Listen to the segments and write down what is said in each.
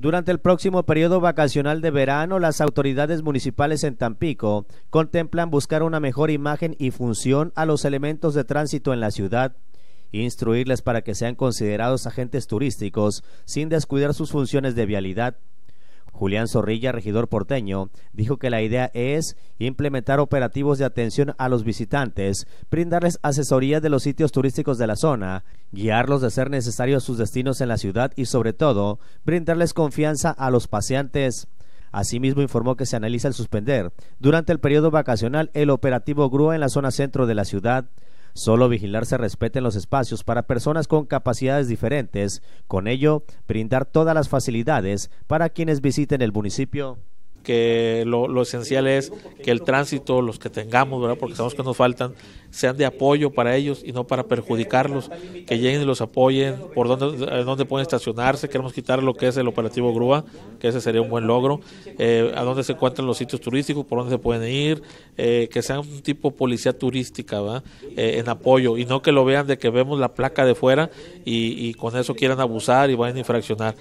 Durante el próximo periodo vacacional de verano, las autoridades municipales en Tampico contemplan buscar una mejor imagen y función a los elementos de tránsito en la ciudad, instruirles para que sean considerados agentes turísticos sin descuidar sus funciones de vialidad, Julián Zorrilla, regidor porteño, dijo que la idea es implementar operativos de atención a los visitantes, brindarles asesoría de los sitios turísticos de la zona, guiarlos de ser necesario a sus destinos en la ciudad y sobre todo brindarles confianza a los paseantes. Asimismo, informó que se analiza el suspender durante el periodo vacacional el operativo grúa en la zona centro de la ciudad. Solo vigilar se respeten los espacios para personas con capacidades diferentes, con ello brindar todas las facilidades para quienes visiten el municipio que lo, lo, esencial es que el tránsito, los que tengamos, ¿verdad? porque sabemos que nos faltan, sean de apoyo para ellos y no para perjudicarlos, que lleguen y los apoyen, por dónde, eh, dónde pueden estacionarse, queremos quitar lo que es el operativo grúa, que ese sería un buen logro, eh, a dónde se encuentran los sitios turísticos, por dónde se pueden ir, eh, que sean un tipo policía turística en apoyo y no que lo vean de que vemos la placa de fuera y, y con eso quieran abusar y vayan a infraccionar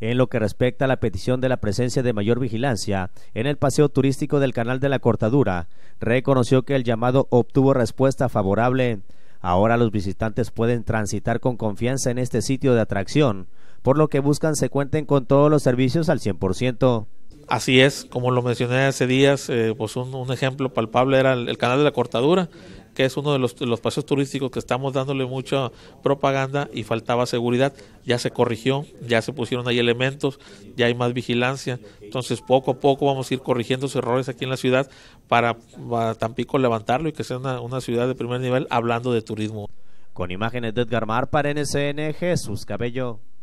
en lo que respecta a la petición de la presencia de mayor vigilancia en el paseo turístico del Canal de la Cortadura, reconoció que el llamado obtuvo respuesta favorable. Ahora los visitantes pueden transitar con confianza en este sitio de atracción, por lo que buscan se cuenten con todos los servicios al 100%. Así es, como lo mencioné hace días, eh, pues un, ejemplo palpable era el, canal de la cortadura que es uno de los, paseos turísticos que estamos dándole mucha propaganda y faltaba seguridad. Ya se corrigió, ya se pusieron ahí elementos, ya hay más vigilancia. Entonces, poco a poco vamos a ir corrigiendo esos errores aquí en la ciudad para, Tampico levantarlo y que sea una, una ciudad de primer nivel hablando de turismo. Con imágenes de Edgar Mar para NCN, Jesús Cabello.